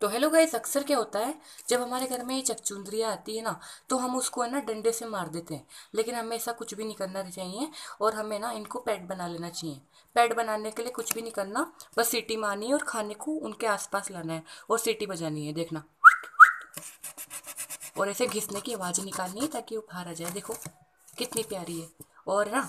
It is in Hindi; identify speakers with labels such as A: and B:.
A: तो हेलो गाइस अक्सर क्या होता है जब हमारे घर में ये चकचुंदरिया आती है ना तो हम उसको है ना डंडे से मार देते हैं लेकिन हमें ऐसा कुछ भी नहीं करना चाहिए और हमें ना इनको पेट बना लेना चाहिए पेट बनाने के लिए कुछ भी नहीं करना बस सीटी मारनी है और खाने को उनके आसपास लाना है और सीटी बजानी है देखना और ऐसे घिसने की आवाज़ निकालनी है ताकि वो बाहर आ जाए देखो कितनी प्यारी है और ना